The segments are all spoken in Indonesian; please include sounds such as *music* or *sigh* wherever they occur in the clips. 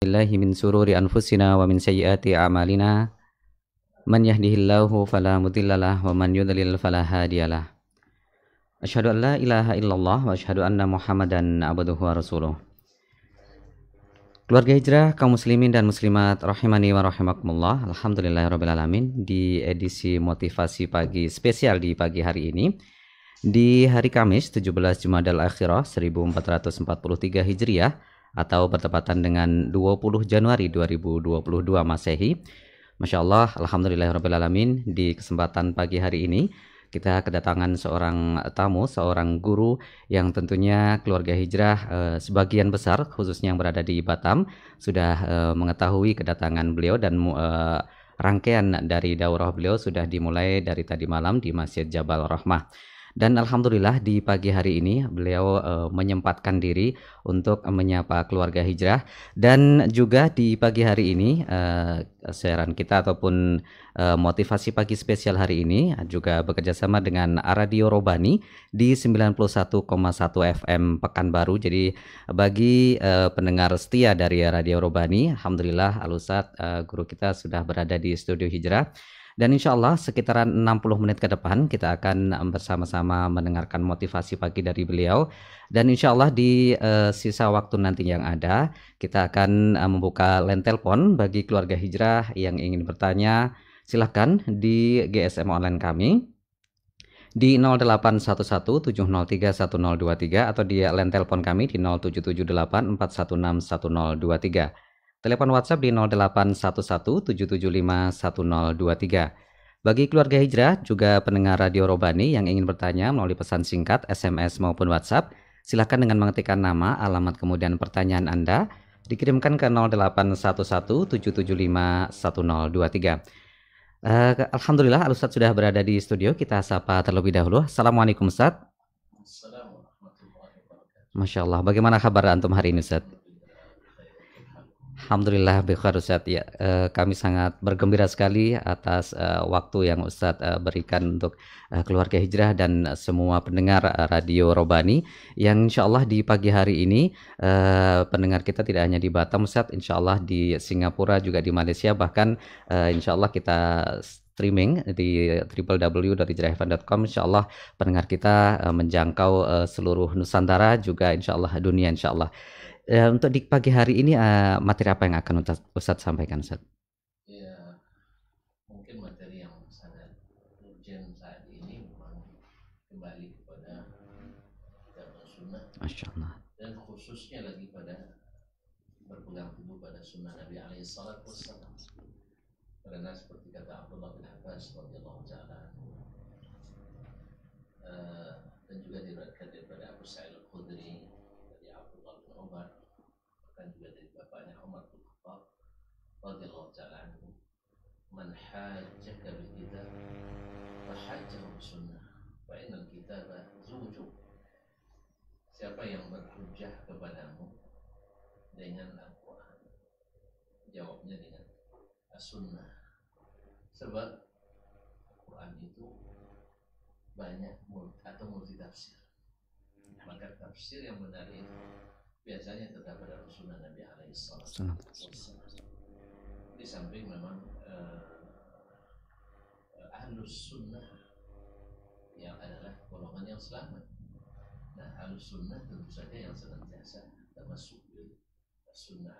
billahi min sururi anfusina wa min sayyiati amalina man yahdihillahu fala mudhillalah wa man yudlil fala hadiyalah asyhadu an la ilaha illallah wa asyhadu anna muhammadan abduhu wa rasuluh Keluarga Hijrah, kaum muslimin dan muslimat rahimani wa rahimakumullah. Alhamdulillahirabbil alamin di edisi motivasi pagi spesial di pagi hari ini di hari Kamis 17 Jumadal Akhirah 1443 Hijriah atau bertepatan dengan 20 Januari 2022 Masehi. Masya Allah, Alhamdulillahirrabbilalamin, di kesempatan pagi hari ini kita kedatangan seorang tamu, seorang guru yang tentunya keluarga hijrah eh, sebagian besar khususnya yang berada di Batam sudah eh, mengetahui kedatangan beliau dan eh, rangkaian dari daurah beliau sudah dimulai dari tadi malam di Masjid Jabal Rahmah. Dan alhamdulillah di pagi hari ini beliau e, menyempatkan diri untuk menyapa keluarga hijrah dan juga di pagi hari ini e, siaran kita ataupun e, motivasi pagi spesial hari ini juga bekerjasama dengan Radio Robani di 91,1 FM Pekanbaru. Jadi bagi e, pendengar setia dari Radio Robani, alhamdulillah Alusat e, guru kita sudah berada di studio hijrah dan insya Allah sekitaran 60 menit ke depan kita akan eh, bersama-sama mendengarkan motivasi pagi dari beliau. Dan insya Allah di uh, sisa waktu nanti yang ada kita akan uh, membuka line telepon bagi keluarga hijrah yang ingin bertanya. Silahkan di GSM online kami di 08117031023 atau di line telepon kami di 077841610023. Telepon WhatsApp di 08117751023. Bagi keluarga hijrah, juga pendengar Radio Robani yang ingin bertanya melalui pesan singkat, SMS maupun WhatsApp, silahkan dengan mengetikkan nama, alamat kemudian pertanyaan Anda, dikirimkan ke 08117751023. Uh, eh, Alhamdulillah, Al sudah berada di studio. Kita sapa terlebih dahulu. Assalamualaikum Ustadz. Masya Allah, bagaimana kabar Antum hari ini Ustadz? Alhamdulillah Bekhar Ustaz ya eh, kami sangat bergembira sekali atas eh, waktu yang Ustaz eh, berikan untuk eh, keluarga hijrah dan semua pendengar eh, radio Robani yang insya Allah di pagi hari ini eh, pendengar kita tidak hanya di Batam Ustaz insya Allah di Singapura juga di Malaysia bahkan eh, insya Allah kita streaming di www.hijrahheaven.com insya Allah pendengar kita eh, menjangkau eh, seluruh Nusantara juga insya Allah dunia insya Allah Ya, untuk di pagi hari ini uh, materi apa yang akan Ustaz, Ustaz sampaikan Ustaz? Ya, mungkin materi yang saat ini kembali kepada kitab sunnah. Masya Allah. Dan khususnya lagi pada berpegang teguh pada sunnah Nabi alaihi salatu wassalam. Karena seperti kata Abdullah bin Abbas radhiyallahu taala eh, dan juga diriwayatkan daripada Abu Sa'id Al-Khudri radhiyallahu taala anhu man hajjaka bil kitab fa hajjahu sunnah wa innal kitaba zujuk siapa yang berhujah kepadamu dengan Al-Quran jawabnya dengan as-sunnah sebab Al-Quran itu banyak atau multi tafsir maka tafsir yang benar itu biasanya terdapat dalam sunnah Nabi alaihi wasallam di samping memang eh, eh, ahlus sunnah yang adalah golongan yang selamat nah ahlus sunnah tentu saja yang senantiasa termasuk sunnah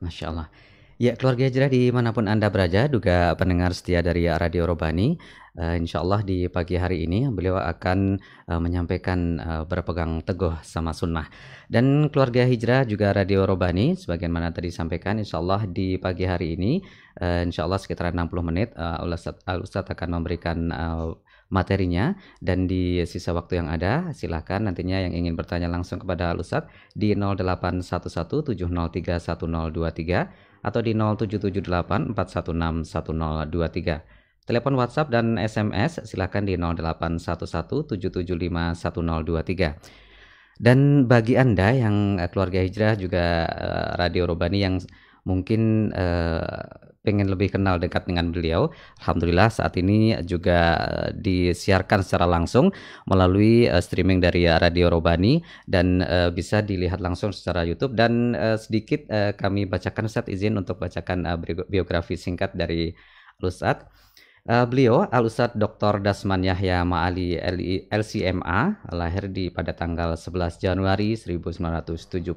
Masya Allah Ya, keluarga hijrah dimanapun Anda berada, juga pendengar setia dari Radio Robani. Uh, eh, insya Allah di pagi hari ini beliau akan uh, menyampaikan uh, berpegang teguh sama sunnah. Dan keluarga hijrah juga Radio Robani, sebagaimana tadi disampaikan, insya Allah di pagi hari ini, uh, insya Allah sekitar 60 menit, uh, Al-Ustadz akan memberikan uh, materinya dan di sisa waktu yang ada silahkan nantinya yang ingin bertanya langsung kepada Alusat di 0811 atau di 0778 416 1023. Telepon WhatsApp dan SMS silahkan di 0811 775 1023 Dan bagi Anda yang eh, keluarga hijrah juga eh, Radio Robani yang mungkin uh, pengen lebih kenal dekat dengan beliau, alhamdulillah saat ini juga eh, disiarkan secara langsung melalui uh, streaming dari Radio Robani dan uh, bisa dilihat langsung secara YouTube dan uh, sedikit uh, kami bacakan set izin untuk bacakan uh, biografi singkat dari Ustaz. Uh, beliau Al Ustadz Dr. Dasman Yahya Ma'ali LCMA lahir di pada tanggal 11 Januari 1971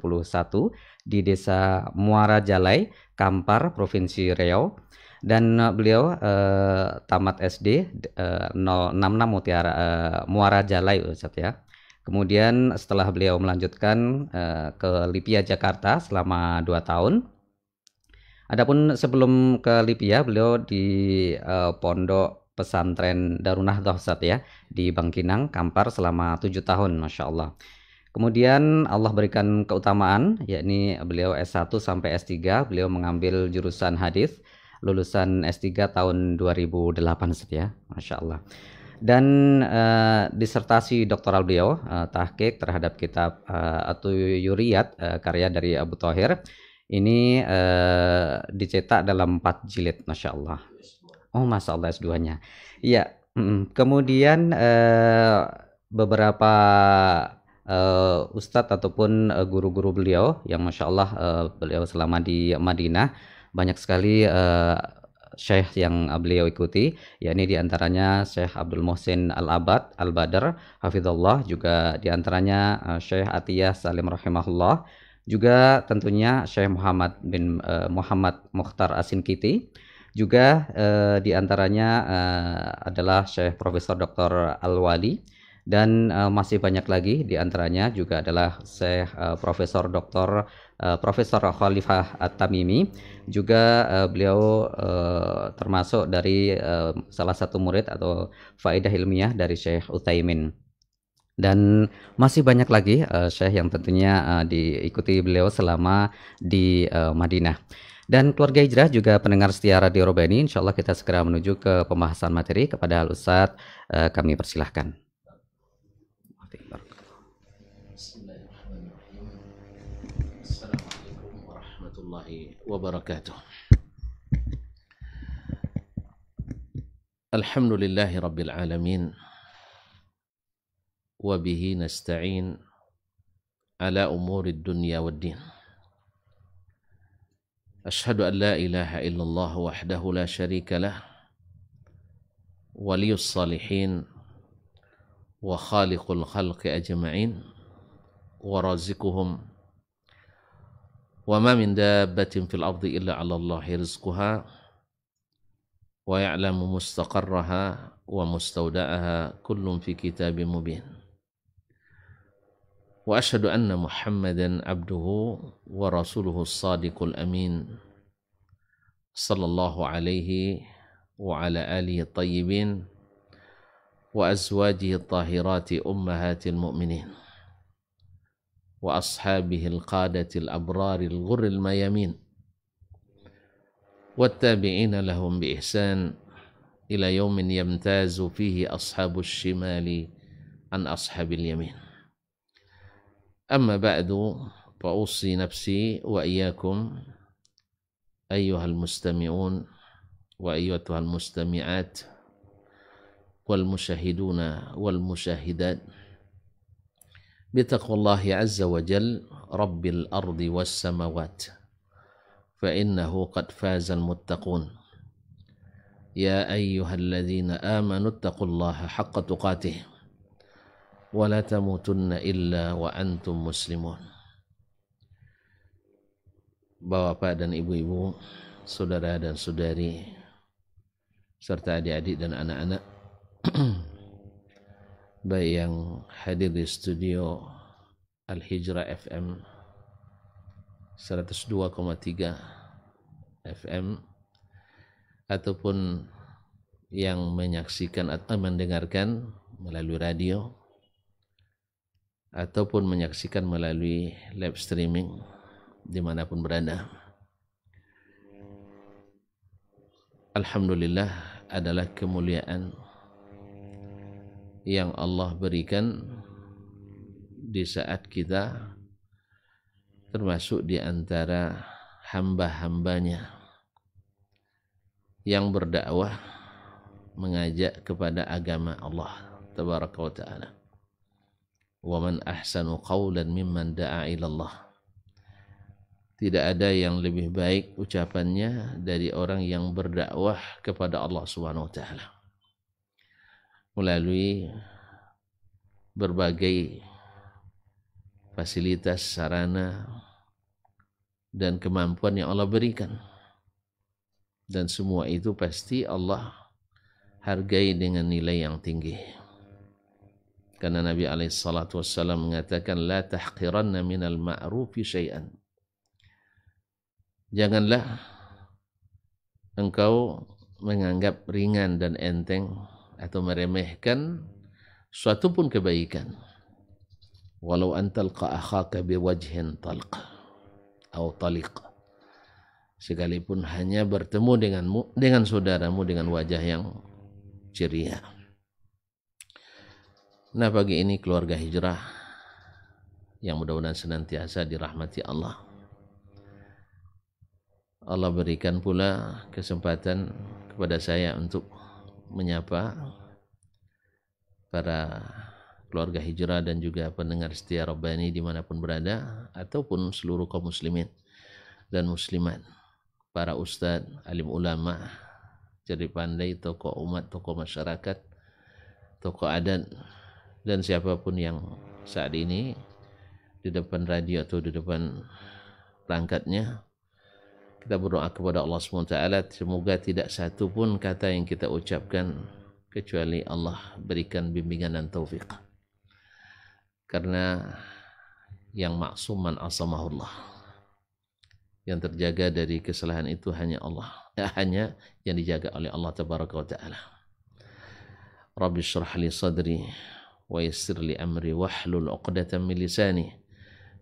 di Desa Muara Jalai, Kampar, Provinsi Riau dan eh, beliau uh, tamat SD uh, 066 Mutiara uh, Muara Jalai Ustadz ya. Kemudian setelah beliau melanjutkan uh, ke Lipia Jakarta selama 2 tahun Adapun sebelum ke Libya, beliau di uh, pondok pesantren Darunah Dhafsat ya di Bangkinang, Kampar selama tujuh tahun, masya Allah. Kemudian Allah berikan keutamaan, yakni beliau S1 sampai S3, beliau mengambil jurusan hadis, lulusan S3 tahun 2008 ya, masya Allah. Dan uh, disertasi doktoral beliau, uh, tahqiq terhadap kitab uh, Yuriat uh, karya dari Abu Thohir, ini uh, dicetak dalam empat jilid, masya Allah. Oh, masya Allah S2-nya. Iya. Mm, kemudian uh, beberapa uh, ustadz ataupun guru-guru uh, beliau yang masya Allah uh, beliau selama di Madinah banyak sekali uh, syekh yang beliau ikuti yakni diantaranya Syekh Abdul Mohsin Al-Abad Al-Badr Hafidullah juga diantaranya uh, Syekh Atiyah Salim Rahimahullah juga tentunya Syekh Muhammad bin uh, Muhammad Mukhtar Kiti juga uh, eh, diantaranya uh, eh, adalah Syekh Profesor Dr. Al-Wali dan uh, masih banyak lagi diantaranya juga adalah Syekh uh, Profesor Dr. Uh, Profesor Khalifah At-Tamimi juga uh, beliau uh, termasuk dari uh, salah satu murid atau faedah ilmiah dari Syekh Utaimin. Dan masih banyak lagi uh, eh, Syekh yang tentunya uh, diikuti beliau selama di uh, Madinah. Dan keluarga hijrah juga pendengar setia Radio Robani, insya Allah kita segera menuju ke pembahasan materi kepada al uh, kami persilahkan. Assalamualaikum warahmatullahi wabarakatuh. Alhamdulillahi Alamin. وبه نستعين على أمور الدنيا والدين أشهد أن لا إله إلا الله وحده لا شريك له ولي الصالحين وخالق الخلق أجمعين ورازقهم وما من دابة في الأرض إلا على الله رزقها ويعلم مستقرها ومستودعها كل في كتاب مبين واشهد ان محمدا عبده ورسوله الصادق الامين صلى الله عليه وعلى اله الطيبين وازواجه الطاهرات امهات المؤمنين واصحابه القاده الابرار الغر الميامين والتابعين لهم باحسان الى يوم يمتاز فيه اصحاب الشمال عن اصحاب اليمين أما بعد فأوصي نفسي وإياكم أيها المستمعون وأيتها المستمعات والمشاهدون والمشاهدات بتقوى الله عز وجل رب الأرض والسماوات فإنه قد فاز المتقون يا أيها الذين آمنوا اتقوا الله حق تقاته wa tamutunna illa wa antum muslimun. Bapak dan ibu-ibu, saudara dan saudari, serta adik-adik dan anak-anak, *clears throat* baik yang hadir di studio Al-Hijrah FM 102,3 FM ataupun yang menyaksikan atau mendengarkan melalui radio ataupun menyaksikan melalui live streaming dimanapun berada. Alhamdulillah adalah kemuliaan yang Allah berikan di saat kita termasuk di antara hamba-hambanya yang berdakwah mengajak kepada agama Allah tabaraka wa ta'ala wa man ahsanu qawlan mimman da'a Allah. tidak ada yang lebih baik ucapannya dari orang yang berdakwah kepada Allah Subhanahu wa taala melalui berbagai fasilitas sarana dan kemampuan yang Allah berikan dan semua itu pasti Allah hargai dengan nilai yang tinggi. Karena Nabi SAW mengatakan la tahqiranna minal ma'rufi syai'an. Janganlah engkau menganggap ringan dan enteng atau meremehkan suatu pun kebaikan. Walau antalqa akhaka biwajhin talqa atau taliqa, Sekalipun hanya bertemu denganmu dengan saudaramu dengan wajah yang ceria. Nah pagi ini keluarga hijrah yang mudah-mudahan senantiasa dirahmati Allah. Allah berikan pula kesempatan kepada saya untuk menyapa para keluarga hijrah dan juga pendengar setia Rabbani dimanapun berada ataupun seluruh kaum muslimin dan muslimat para ustadz, alim ulama, jadi pandai, tokoh umat, tokoh masyarakat, tokoh adat, dan siapapun yang saat ini di depan radio atau di depan perangkatnya kita berdoa kepada Allah SWT semoga tidak satu pun kata yang kita ucapkan kecuali Allah berikan bimbingan dan taufik karena yang maksuman asamahullah yang terjaga dari kesalahan itu hanya Allah eh, hanya yang dijaga oleh Allah Tabaraka wa taala Rabbi syrah sadri wa yassir li amri wahlul 'uqdatam min lisani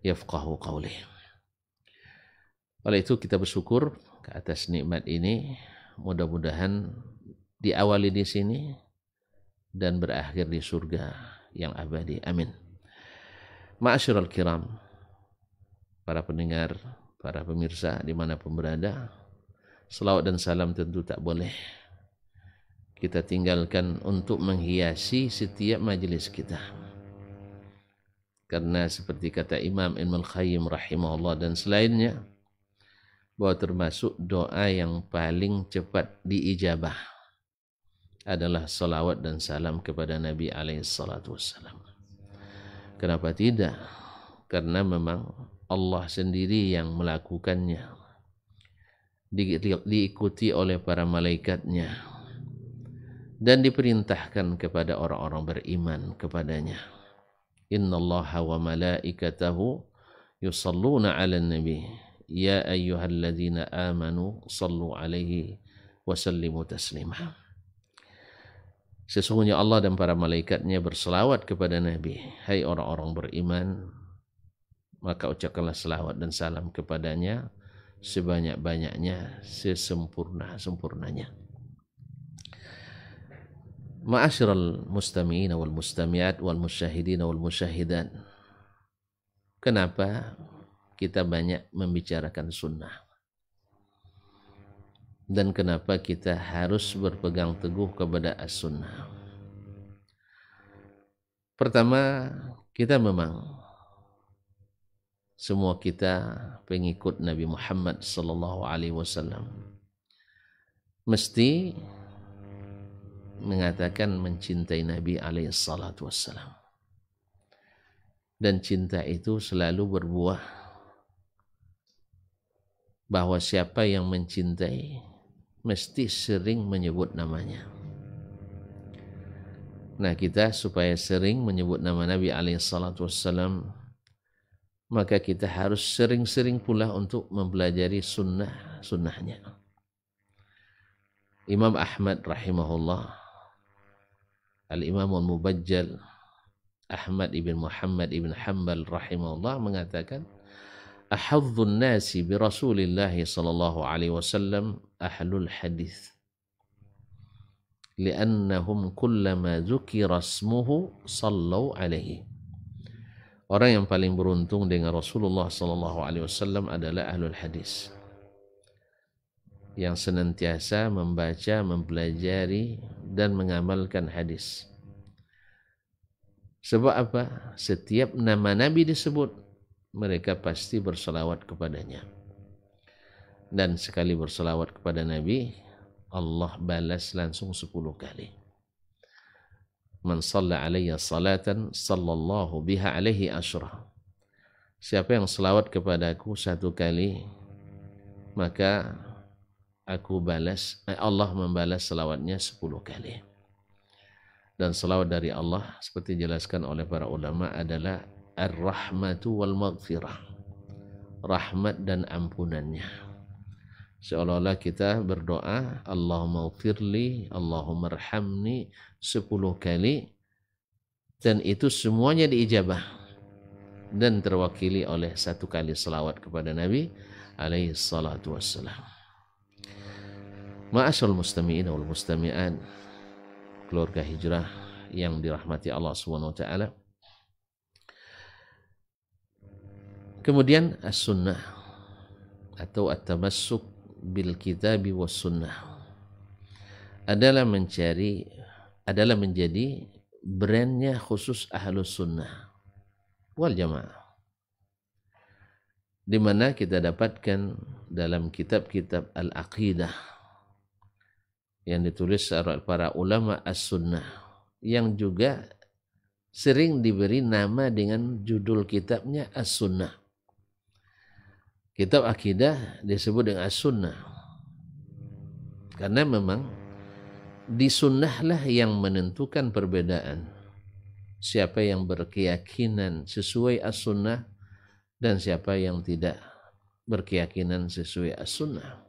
yafqahu qawli. Oleh itu kita bersyukur ke atas nikmat ini. Mudah-mudahan diawali di sini dan berakhir di surga yang abadi. Amin. Ma'asyiral kiram, para pendengar, para pemirsa dimanapun berada, selawat dan salam tentu tak boleh kita tinggalkan untuk menghiasi setiap majelis kita. Karena seperti kata Imam Ibn khayyim rahimahullah dan selainnya, bahwa termasuk doa yang paling cepat diijabah adalah salawat dan salam kepada Nabi alaihi wassalam. Kenapa tidak? Karena memang Allah sendiri yang melakukannya. Di, diikuti oleh para malaikatnya dan diperintahkan kepada orang-orang beriman kepadanya. Allah wa malaikatahu yusalluna 'alan nabi. Ya ayyuhalladzina amanu sallu 'alaihi wa sallimu taslima. Sesungguhnya Allah dan para malaikatnya berselawat kepada Nabi. Hai orang-orang beriman, maka ucapkanlah selawat dan salam kepadanya sebanyak-banyaknya, sesempurna-sempurnanya. Ma'asyiral mustami'ina wal mustami'at wal musyahidina wal musyahidan. Kenapa kita banyak membicarakan sunnah? Dan kenapa kita harus berpegang teguh kepada as-sunnah? Pertama, kita memang semua kita pengikut Nabi Muhammad sallallahu alaihi wasallam. Mesti mengatakan mencintai Nabi alaihissalatu Dan cinta itu selalu berbuah bahwa siapa yang mencintai mesti sering menyebut namanya. Nah kita supaya sering menyebut nama Nabi alaihissalatu wassalam maka kita harus sering-sering pula untuk mempelajari sunnah-sunnahnya. Imam Ahmad rahimahullah Al-Imam Al-Mubajjal Ahmad ibn Muhammad ibn Hanbal rahimahullah mengatakan ahadzun nasi bi Rasulillah sallallahu alaihi wasallam ahlul hadis li'annahum kullama dzukira ismuhu sallu alaihi Orang yang paling beruntung dengan Rasulullah sallallahu alaihi wasallam adalah ahlul hadis. yang senantiasa membaca, mempelajari dan mengamalkan hadis. Sebab apa? Setiap nama Nabi disebut, mereka pasti bersolawat kepadanya. Dan sekali bersolawat kepada Nabi, Allah balas langsung sepuluh kali. Man salla alaiya salatan sallallahu biha alaihi asyrah. Siapa yang selawat kepadaku satu kali, maka aku balas eh, Allah membalas selawatnya 10 kali. Dan selawat dari Allah seperti dijelaskan oleh para ulama adalah ar-rahmatu wal maghfirah. Rahmat dan ampunannya. Seolah-olah kita berdoa Allahumma ufirli, Allahumma rahamni 10 kali dan itu semuanya diijabah dan terwakili oleh satu kali selawat kepada Nabi alaihi salatu wassalam. Ma'asyal mustami'in wal mustami'an keluarga hijrah yang dirahmati Allah Subhanahu wa taala. Kemudian as-sunnah atau at-tamassuk bil kitabi was sunnah adalah mencari adalah menjadi brandnya khusus ahlu sunnah wal jamaah di mana kita dapatkan dalam kitab-kitab al-aqidah yang ditulis oleh para ulama as-sunnah yang juga sering diberi nama dengan judul kitabnya as-sunnah. Kitab akidah disebut dengan as-sunnah. Karena memang disunnahlah yang menentukan perbedaan. Siapa yang berkeyakinan sesuai as-sunnah dan siapa yang tidak berkeyakinan sesuai as-sunnah.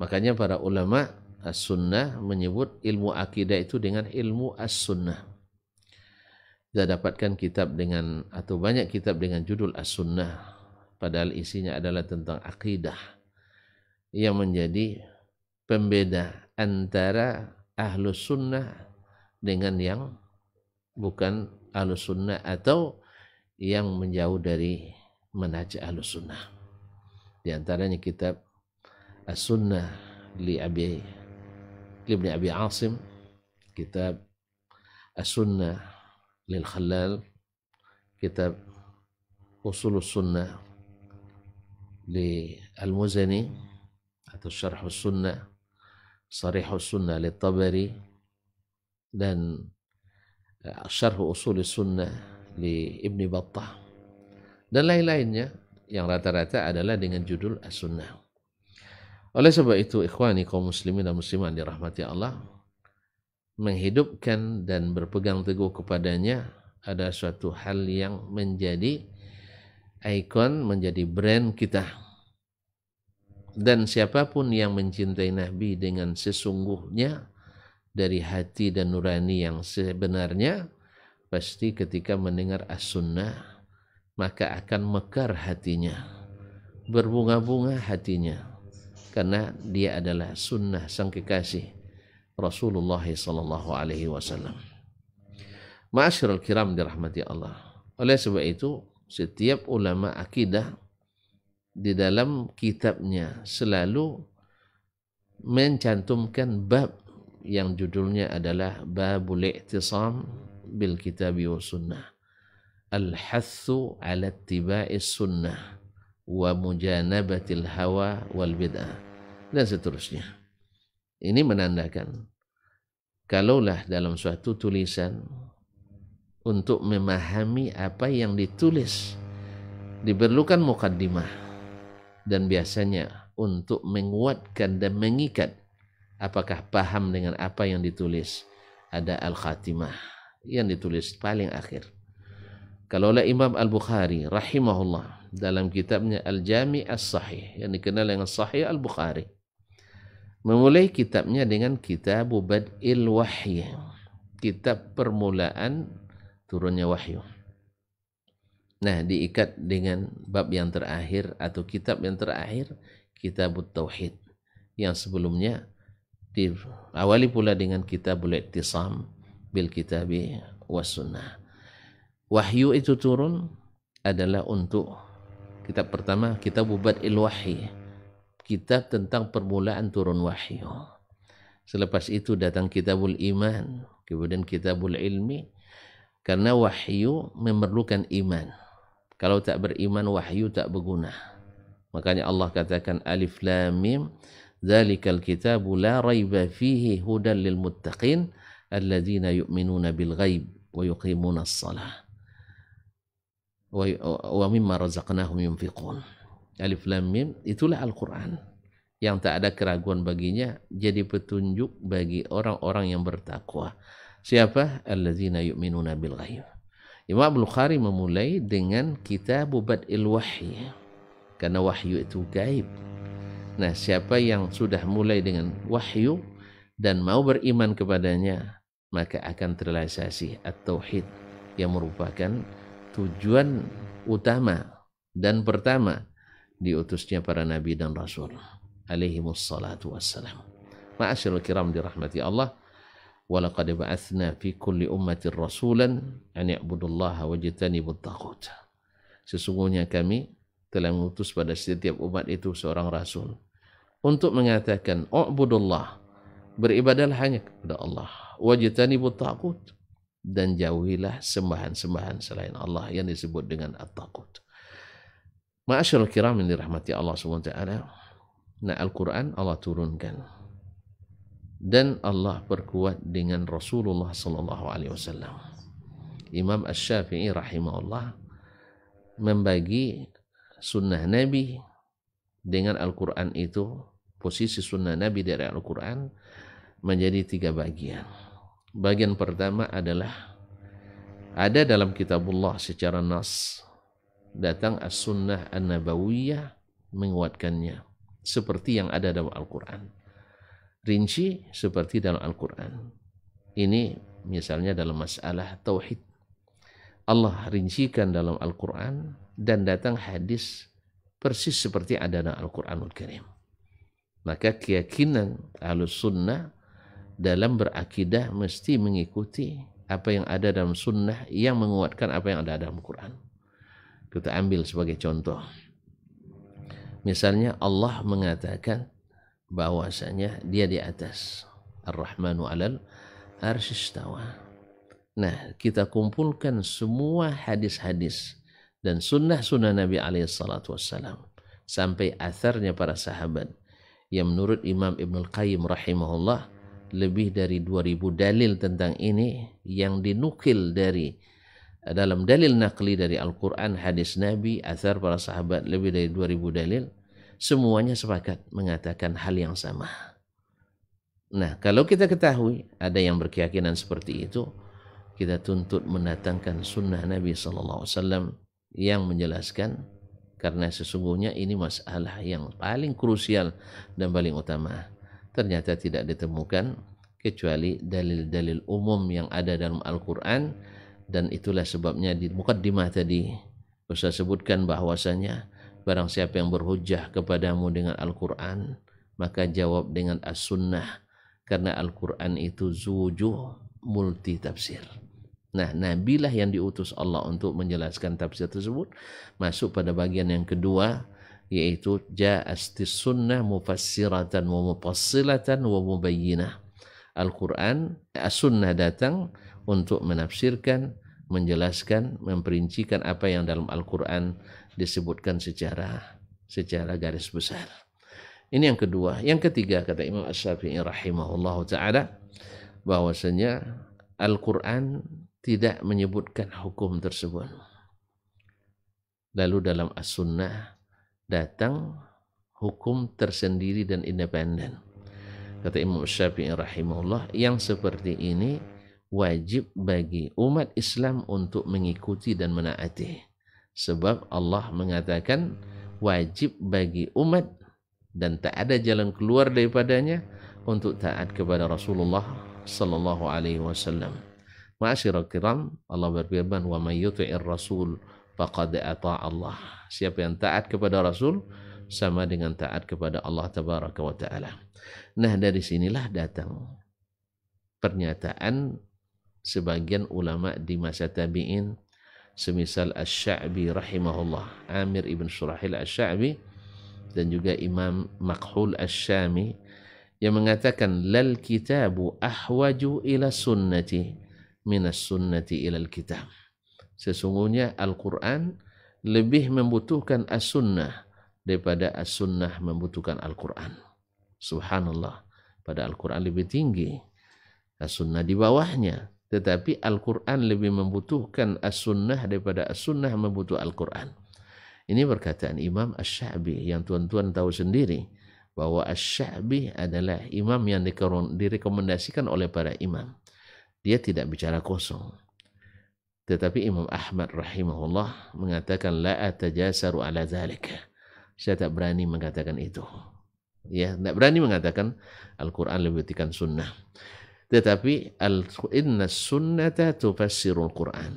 Makanya para ulama' as-sunnah menyebut ilmu akidah itu dengan ilmu as-sunnah. Kita dapatkan kitab dengan atau banyak kitab dengan judul as-sunnah padahal isinya adalah tentang akidah yang menjadi pembeda antara ahlu sunnah dengan yang bukan ahlu sunnah atau yang menjauh dari manhaj ahlu sunnah. Di antaranya kitab As-Sunnah li Abi Ibn Abi Asim kitab as للخلال lil أصول kitab Usul Sunnah li صريح muzani atau Sarih li dan Syarh Usul Sunnah li Ibni Battah dan lain-lainnya yang rata-rata adalah dengan judul As-Sunnah oleh sebab itu, ikhwani kaum muslimin dan muslimat dirahmati Allah, menghidupkan dan berpegang teguh kepadanya ada suatu hal yang menjadi ikon, menjadi brand kita. Dan siapapun yang mencintai Nabi dengan sesungguhnya dari hati dan nurani yang sebenarnya, pasti ketika mendengar as-sunnah, maka akan mekar hatinya, berbunga-bunga hatinya karena dia adalah sunnah sang kekasih Rasulullah sallallahu alaihi wasallam. Ma'asyiral kiram dirahmati Allah. Oleh sebab itu, setiap ulama akidah di dalam kitabnya selalu mencantumkan bab yang judulnya adalah Babul I'tisam bil Kitab wa Sunnah. Al-Hathu ala Tiba'is Sunnah wa mujanabatil hawa wal bid'ah dan seterusnya. Ini menandakan kalaulah dalam suatu tulisan untuk memahami apa yang ditulis diperlukan mukaddimah dan biasanya untuk menguatkan dan mengikat apakah paham dengan apa yang ditulis ada al-khatimah yang ditulis paling akhir kalaulah Imam Al-Bukhari rahimahullah dalam kitabnya Al-Jami As-Sahih yang dikenal dengan Sahih Al-Bukhari. Memulai kitabnya dengan kitab Bad'il Wahyi, kitab permulaan turunnya wahyu. Nah, diikat dengan bab yang terakhir atau kitab yang terakhir, kitab Tauhid yang sebelumnya diawali pula dengan kitabul iktisam bil kitabi was sunnah. Wahyu itu turun adalah untuk Kitab pertama Kitab Ubat Ilwahi Kitab tentang permulaan turun wahyu Selepas itu datang Kitabul Iman Kemudian Kitabul Ilmi Karena wahyu memerlukan iman Kalau tak beriman wahyu tak berguna Makanya Allah katakan Alif Lam Mim Zalikal kitabu la raiba fihi hudan lil muttaqin alladzina yu'minuna bil ghaib wa yuqimuna as-salah wa, mimma razaqnahum yunfiqun. Alif lam mim itulah Al-Qur'an yang tak ada keraguan baginya jadi petunjuk bagi orang-orang yang bertakwa. Siapa? Allazina yu'minuna bil ghaib. Imam Bukhari memulai dengan kitab Bad'il Wahyi. Karena wahyu itu gaib. Nah, siapa yang sudah mulai dengan wahyu dan mau beriman kepadanya, maka akan terrealisasi at-tauhid yang merupakan tujuan utama dan pertama diutusnya para nabi dan rasul alaihi wassalatu wassalam. Ma'asyiral kiram dirahmati Allah walaqad ba'athna fi kulli ummatin rasulan an ya'budullaha wajtanibut taghut. Sesungguhnya kami telah mengutus pada setiap umat itu seorang rasul untuk mengatakan "Ubudullah" beribadah hanya kepada Allah, wajtanibut taghut dan jauhilah sembahan-sembahan selain Allah yang disebut dengan at-taqut. Ma'asyarul kiram yang dirahmati Allah Nah Al-Quran Allah turunkan. Dan Allah perkuat dengan Rasulullah Sallallahu Alaihi Wasallam. Imam Ash-Syafi'i rahimahullah membagi sunnah Nabi dengan Al-Quran itu posisi sunnah Nabi dari Al-Quran menjadi tiga bagian. Bagian pertama adalah ada dalam kitabullah secara nas datang as-sunnah an-nabawiyah menguatkannya seperti yang ada dalam Al-Qur'an. Rinci seperti dalam Al-Qur'an. Ini misalnya dalam masalah tauhid. Allah rincikan dalam Al-Qur'an dan datang hadis persis seperti ada dalam Al-Qur'anul Karim. Maka keyakinan Ahlus Sunnah dalam berakidah mesti mengikuti apa yang ada dalam sunnah yang menguatkan apa yang ada dalam Quran. Kita ambil sebagai contoh. Misalnya Allah mengatakan bahwasanya dia di atas. Ar-Rahmanu alal arsistawa. Nah, kita kumpulkan semua hadis-hadis dan sunnah-sunnah Nabi alaihissalatu wassalam sampai atharnya para sahabat yang menurut Imam Ibn Al-Qayyim rahimahullah lebih dari 2000 dalil tentang ini yang dinukil dari eh, dalam dalil nakli dari Al-Quran, hadis Nabi, azhar para sahabat lebih dari 2000 dalil, semuanya sepakat mengatakan hal yang sama. Nah, kalau kita ketahui ada yang berkeyakinan seperti itu, kita tuntut mendatangkan sunnah Nabi SAW yang menjelaskan karena sesungguhnya ini masalah yang paling krusial dan paling utama ternyata tidak ditemukan kecuali dalil-dalil umum yang ada dalam Al-Quran dan itulah sebabnya di mukaddimah tadi Ustaz sebutkan bahwasanya barang siapa yang berhujah kepadamu dengan Al-Quran maka jawab dengan as-sunnah karena Al-Quran itu zujuh multi tafsir Nah, Nabilah yang diutus Allah untuk menjelaskan tafsir tersebut masuk pada bagian yang kedua yaitu ja'asti sunnah mufassiratan wa mufassilatan wa mubayyinah. Al-Quran, as-sunnah datang untuk menafsirkan, menjelaskan, memperincikan apa yang dalam Al-Quran disebutkan secara secara garis besar. Ini yang kedua. Yang ketiga kata Imam As-Syafi'i rahimahullah ta'ala bahwasanya Al-Quran tidak menyebutkan hukum tersebut. Lalu dalam As-Sunnah datang hukum tersendiri dan independen. Kata Imam Syafi'i rahimahullah, yang seperti ini wajib bagi umat Islam untuk mengikuti dan menaati. Sebab Allah mengatakan wajib bagi umat dan tak ada jalan keluar daripadanya untuk taat kepada Rasulullah sallallahu alaihi wasallam. Ma'asyiral kiram, Allah berfirman, "Wa may yuti'ir rasul faqad ata Allah. Siapa yang taat kepada Rasul sama dengan taat kepada Allah tabaraka wa taala. Nah, dari sinilah datang pernyataan sebagian ulama di masa tabi'in semisal Asy-Sya'bi rahimahullah, Amir ibn Surahil Asy-Sya'bi dan juga Imam Makhul Asy-Syami yang mengatakan lal kitabu ahwaju ila sunnati minas sunnati ila al-kitab. sesungguhnya Al-Quran lebih membutuhkan As-Sunnah daripada As-Sunnah membutuhkan Al-Quran. Subhanallah. Pada Al-Quran lebih tinggi. As-Sunnah di bawahnya. Tetapi Al-Quran lebih membutuhkan As-Sunnah daripada As-Sunnah membutuhkan Al-Quran. Ini perkataan Imam As-Sya'bi yang tuan-tuan tahu sendiri bahwa As-Sya'bi adalah imam yang direkomendasikan oleh para imam. Dia tidak bicara kosong. Tetapi Imam Ahmad rahimahullah mengatakan la atajasaru ala zalika. Saya tak berani mengatakan itu. Ya, tak berani mengatakan Al-Qur'an lebih utikan sunnah. Tetapi al inna sunnata Al Qur'an.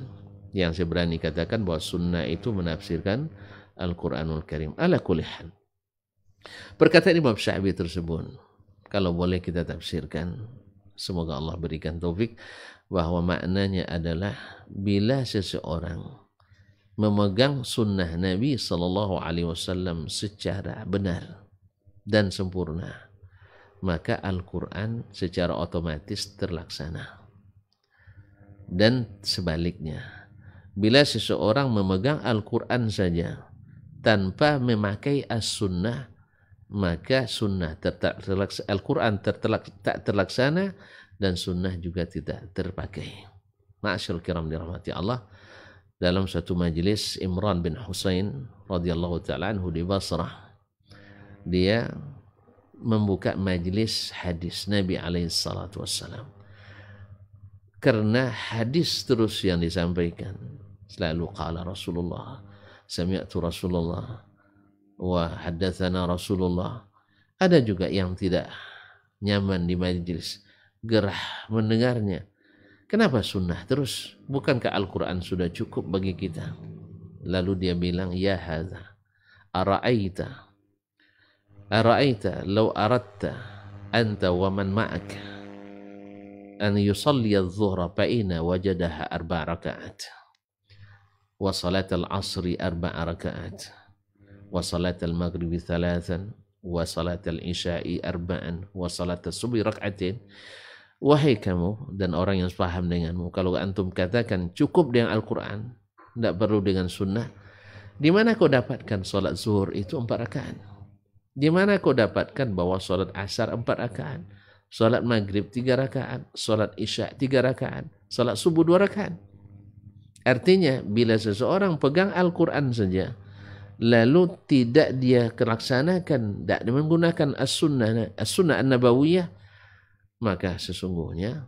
Yang saya berani katakan bahwa sunnah itu menafsirkan Al-Qur'anul Karim ala hal. Perkataan Imam Syafi'i tersebut kalau boleh kita tafsirkan Semoga Allah berikan taufik bahwa maknanya adalah bila seseorang memegang sunnah Nabi Shallallahu Alaihi Wasallam secara benar dan sempurna, maka Al-Quran secara otomatis terlaksana. Dan sebaliknya, bila seseorang memegang Al-Quran saja tanpa memakai as-sunnah, maka sunnah terlaksana, Al-Quran tak terlaksana dan sunnah juga tidak terpakai. Ma'asyur kiram dirahmati Allah dalam satu majelis Imran bin Husain radhiyallahu taala anhu di Basrah dia membuka majelis hadis Nabi alaihi salatu wassalam karena hadis terus yang disampaikan selalu kala Rasulullah sami'tu Rasulullah wa haddatsana Rasulullah ada juga yang tidak nyaman di majelis gerah mendengarnya. Kenapa sunnah terus? Bukankah Al-Quran sudah cukup bagi kita? Lalu dia bilang, Ya hadha, ara'aita, ara'aita law aratta anta wa man ma'aka an yusalli al-zuhra fa'ina wajadaha arba' rakaat wa salat al-asri arba' rakaat wa salat al-maghribi thalathan wa salat al-isha'i arba'an wa salat al-subi rak'atin Wahai kamu dan orang yang paham denganmu, kalau antum katakan cukup dengan Al-Quran, tidak perlu dengan sunnah, di mana kau dapatkan solat zuhur itu empat rakaat? Di mana kau dapatkan bahwa solat asar empat rakaat, solat maghrib tiga rakaat, solat isya tiga rakaat, solat subuh dua rakaat? Artinya, bila seseorang pegang Al-Quran saja, lalu tidak dia kelaksanakan, tidak menggunakan as-sunnah, as-sunnah an-nabawiyah, maka sesungguhnya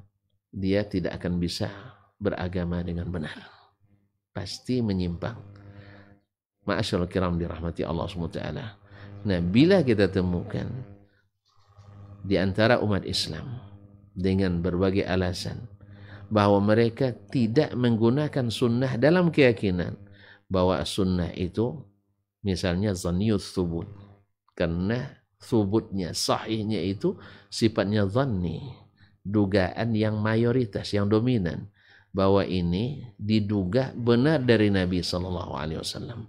dia tidak akan bisa beragama dengan benar. Pasti menyimpang. Ma'asyal kiram dirahmati Allah SWT. Nah, bila kita temukan di antara umat Islam dengan berbagai alasan bahwa mereka tidak menggunakan sunnah dalam keyakinan bahwa sunnah itu misalnya zaniyut subun karena subutnya, sahihnya itu sifatnya zanni, dugaan yang mayoritas, yang dominan bahwa ini diduga benar dari Nabi Shallallahu Alaihi Wasallam.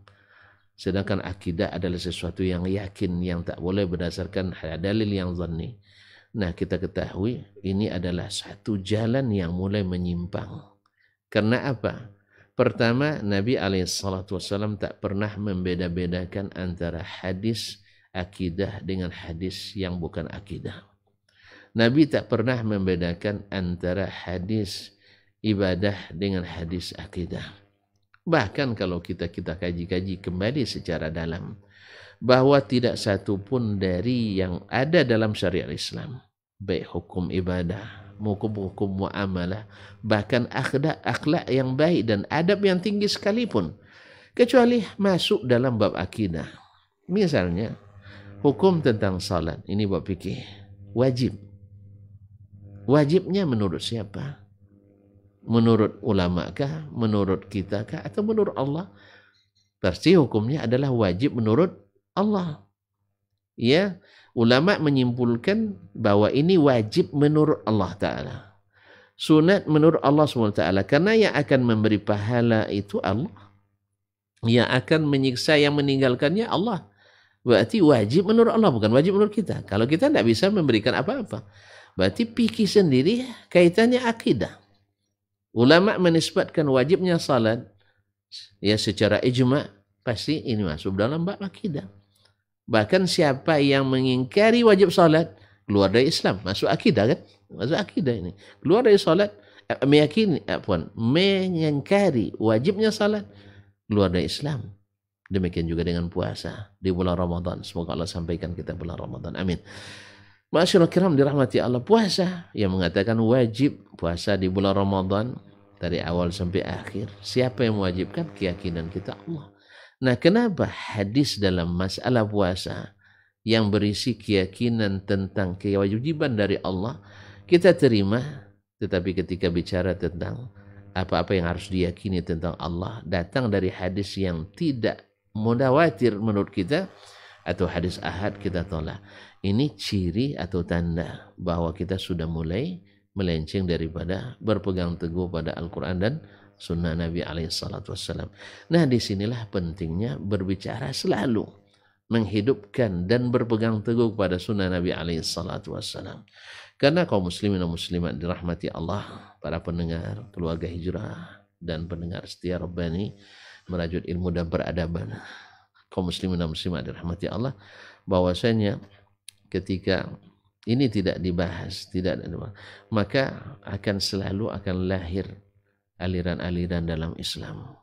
Sedangkan akidah adalah sesuatu yang yakin yang tak boleh berdasarkan dalil yang zanni. Nah kita ketahui ini adalah satu jalan yang mulai menyimpang. Karena apa? Pertama Nabi saw tak pernah membeda-bedakan antara hadis akidah dengan hadis yang bukan akidah. Nabi tak pernah membedakan antara hadis ibadah dengan hadis akidah. Bahkan kalau kita kita kaji-kaji kembali secara dalam bahwa tidak satu pun dari yang ada dalam syariat Islam, baik hukum ibadah, hukum-hukum muamalah, bahkan akhlak akhlak yang baik dan adab yang tinggi sekalipun kecuali masuk dalam bab akidah. Misalnya, Hukum tentang salat ini buat fikir wajib. Wajibnya menurut siapa? Menurut ulama kah? Menurut kita kah? Atau menurut Allah? Pasti hukumnya adalah wajib menurut Allah. Ya, ulama menyimpulkan bahwa ini wajib menurut Allah Ta'ala. Sunat menurut Allah SWT. Karena yang akan memberi pahala itu Allah. Yang akan menyiksa yang meninggalkannya Allah. Berarti wajib menurut Allah, bukan wajib menurut kita. Kalau kita tidak bisa memberikan apa-apa. Berarti pikir sendiri kaitannya akidah. Ulama menisbatkan wajibnya salat ya secara ijma pasti ini masuk dalam bab akidah. Bahkan siapa yang mengingkari wajib salat keluar dari Islam, masuk akidah kan? Masuk akidah ini. Keluar dari salat eh, meyakini apun, eh, mengingkari wajibnya salat keluar dari Islam. Demikian juga dengan puasa di bulan Ramadan. Semoga Allah sampaikan kita bulan Ramadan. Amin. Masyaallah kiram dirahmati Allah puasa yang mengatakan wajib puasa di bulan Ramadan dari awal sampai akhir. Siapa yang mewajibkan keyakinan kita Allah. Nah, kenapa hadis dalam masalah puasa yang berisi keyakinan tentang kewajiban dari Allah kita terima tetapi ketika bicara tentang apa-apa yang harus diyakini tentang Allah datang dari hadis yang tidak mudawatir menurut kita atau hadis ahad kita tolak. Ini ciri atau tanda bahwa kita sudah mulai melenceng daripada berpegang teguh pada Al-Quran dan sunnah Nabi Alaihissalam. Nah disinilah pentingnya berbicara selalu menghidupkan dan berpegang teguh pada sunnah Nabi Alaihissalam. Karena kaum muslimin dan muslimat dirahmati Allah, para pendengar, keluarga hijrah, dan pendengar setia Rabbani merajut ilmu dan peradaban kaum muslimin dan muslimat dirahmati Allah bahwasanya ketika ini tidak dibahas tidak dibahas, maka akan selalu akan lahir aliran-aliran dalam Islam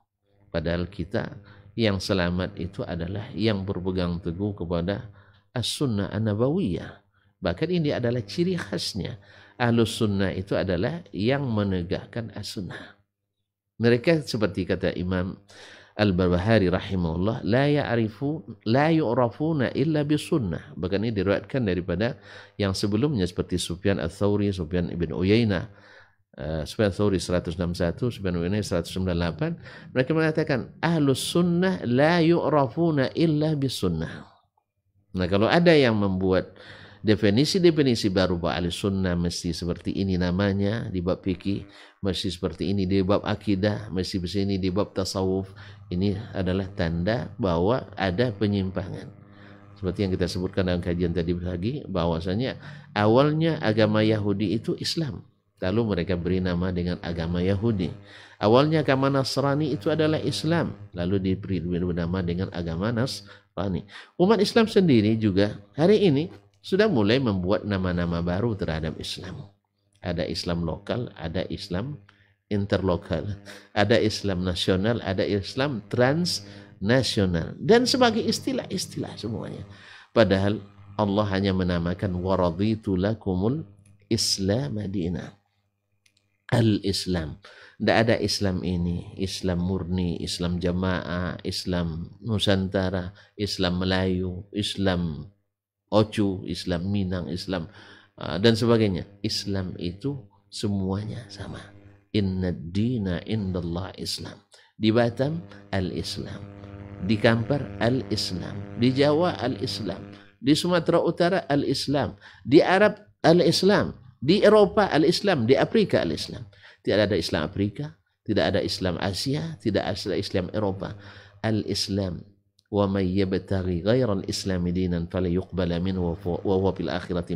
padahal kita yang selamat itu adalah yang berpegang teguh kepada as-sunnah an-nabawiyah bahkan ini adalah ciri khasnya ahlus sunnah itu adalah yang menegakkan as-sunnah mereka seperti kata Imam Al-Barbahari rahimahullah la ya'rifu la yu'rafuna illa bisunnah. Bahkan ini diriwayatkan daripada yang sebelumnya seperti Sufyan Ats-Tsauri, Sufyan Ibn Uyainah, uh, Sufyan Tsauri 161, Sufyan Uyainah 198. Mereka mengatakan ahlus sunnah la yu'rafuna illa sunnah. Nah, kalau ada yang membuat definisi-definisi baru bab ahli sunnah mesti seperti ini namanya di bab fikih, mesti seperti ini di bab akidah, mesti seperti ini di bab tasawuf. Ini adalah tanda bahwa ada penyimpangan. Seperti yang kita sebutkan dalam kajian tadi pagi, bahwasanya awalnya agama Yahudi itu Islam. Lalu mereka beri nama dengan agama Yahudi. Awalnya agama Nasrani itu adalah Islam. Lalu diberi nama dengan agama Nasrani. Umat Islam sendiri juga hari ini sudah mulai membuat nama-nama baru terhadap Islam. Ada Islam lokal, ada Islam interlokal, ada Islam nasional, ada Islam transnasional, dan sebagai istilah-istilah semuanya. Padahal Allah hanya menamakan waraditu lakumul Islam Madinah. Al-Islam. Tidak ada Islam ini, Islam murni, Islam jamaah, Islam Nusantara, Islam Melayu, Islam Ocu Islam, Minang Islam, ah, dan sebagainya. Islam itu semuanya sama. Inna dina indallah Islam. Di Batam, Al-Islam. Di Kampar, Al-Islam. Di Jawa, Al-Islam. Di Sumatera Utara, Al-Islam. Di Arab, Al-Islam. Di Eropa, Al-Islam. Di Afrika, Al-Islam. Tidak ada Islam Afrika, tidak ada Islam Asia, tidak ada Islam Eropa. Al-Islam wa may yabtaghi ghairal islami dinan falyuqbala minhu wa huwa fil akhirati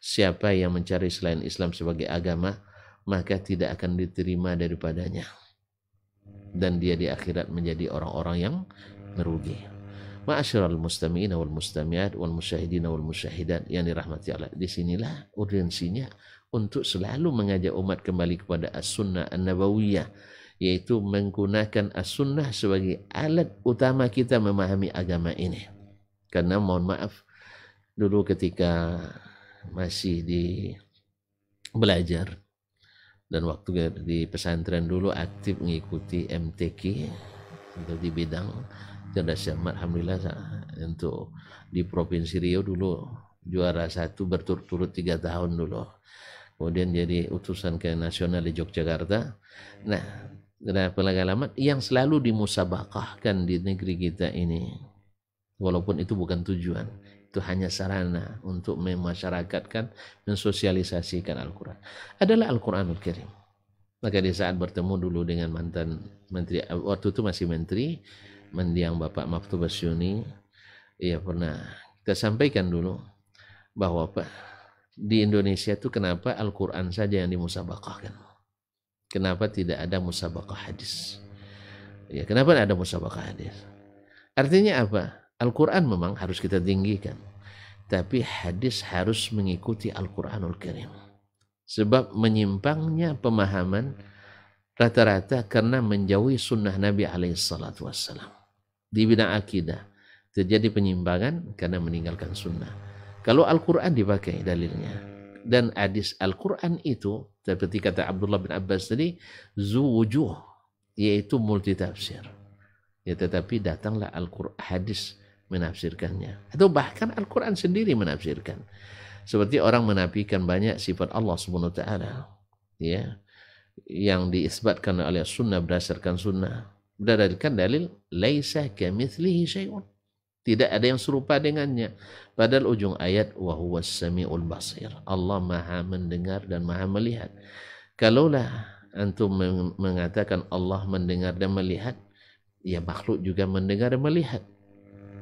siapa yang mencari selain Islam sebagai agama maka tidak akan diterima daripadanya dan dia di akhirat menjadi orang-orang yang merugi ma'asyiral mustami'ina wal mustami'at wal musyahidina wal musyahidat yang dirahmati Allah disinilah urgensinya untuk selalu mengajak umat kembali kepada as-sunnah an-nabawiyah yaitu menggunakan as-sunnah sebagai alat utama kita memahami agama ini. Karena mohon maaf, dulu ketika masih di belajar dan waktu di pesantren dulu aktif mengikuti MTQ untuk di bidang cerdas cermat alhamdulillah untuk di provinsi rio dulu juara satu berturut-turut tiga tahun dulu kemudian jadi utusan ke nasional di Yogyakarta nah gelagat alamat yang selalu dimusabakahkan di negeri kita ini. Walaupun itu bukan tujuan, itu hanya sarana untuk memasyarakatkan, mensosialisasikan Al-Quran. Adalah Al-Quranul Karim. Maka di saat bertemu dulu dengan mantan menteri, waktu itu masih menteri, mendiang Bapak Maftu Yuni, ya pernah kita sampaikan dulu bahwa Pak, di Indonesia itu kenapa Al-Quran saja yang dimusabakahkan. Kenapa tidak ada musabakah hadis? Ya, kenapa ada musabakah hadis? Artinya apa? Al-Quran memang harus kita tinggikan. Tapi hadis harus mengikuti Al-Quranul Karim. Sebab menyimpangnya pemahaman rata-rata karena menjauhi sunnah Nabi alaihissalatu Di bidang akidah terjadi penyimpangan karena meninggalkan sunnah. Kalau Al-Quran dipakai dalilnya dan hadis Al-Quran itu seperti nah, kata Abdullah bin Abbas tadi, zuwujuh, yaitu multitafsir. Ya, tetapi datanglah Al-Quran, hadis menafsirkannya. Atau bahkan Al-Quran sendiri menafsirkan. Seperti orang menafikan banyak sifat Allah Subhanahu Taala, ya, yang diisbatkan oleh sunnah berdasarkan sunnah. Berdasarkan dalil, laisa kemithlihi syai'un. Tidak ada yang serupa dengannya. Padahal ujung ayat wa samiul basir. Allah Maha mendengar dan Maha melihat. Kalaulah antum mengatakan Allah mendengar dan melihat, ya makhluk juga mendengar dan melihat.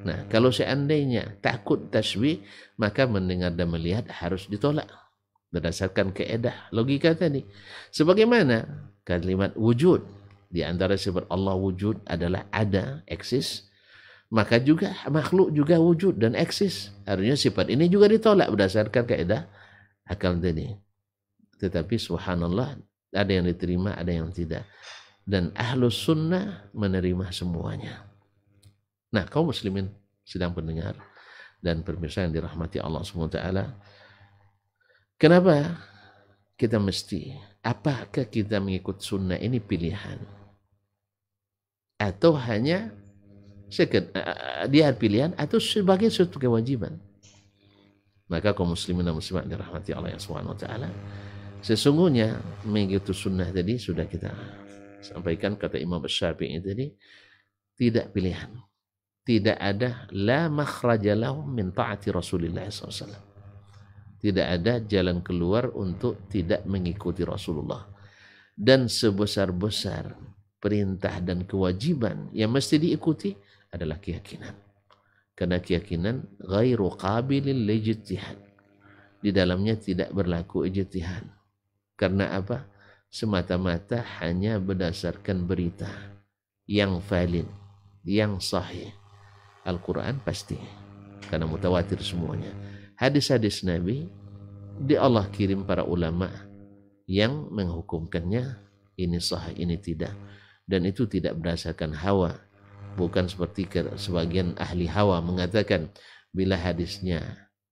Nah, kalau seandainya takut tasbih, maka mendengar dan melihat harus ditolak berdasarkan keedah logika tadi. Sebagaimana kalimat wujud di antara sifat Allah wujud adalah ada, eksis, maka juga makhluk juga wujud dan eksis. Harusnya sifat ini juga ditolak berdasarkan kaidah akal tadi. Tetapi subhanallah ada yang diterima, ada yang tidak. Dan ahlus sunnah menerima semuanya. Nah kaum muslimin sedang mendengar dan pemirsa yang dirahmati Allah SWT. Kenapa kita mesti, apakah kita mengikut sunnah ini pilihan? Atau hanya second uh, dia pilihan atau sebagai suatu kewajiban maka kaum muslimin dan muslimat dirahmati Allah yang subhanahu wa ta'ala sesungguhnya begitu sunnah tadi sudah kita sampaikan kata Imam Syafi'i tadi tidak pilihan tidak ada la makhraja lahum min taati Rasulillah SAW tidak ada jalan keluar untuk tidak mengikuti Rasulullah dan sebesar-besar perintah dan kewajiban yang mesti diikuti adalah keyakinan. Karena keyakinan ghairu qabilin lijtihad. Di dalamnya tidak berlaku ijtihad. Karena apa? Semata-mata hanya berdasarkan berita yang valid, yang sahih. Al-Quran pasti. Karena mutawatir semuanya. Hadis-hadis Nabi di Allah kirim para ulama yang menghukumkannya ini sahih, ini tidak dan itu tidak berdasarkan hawa bukan seperti sebagian ahli hawa mengatakan bila hadisnya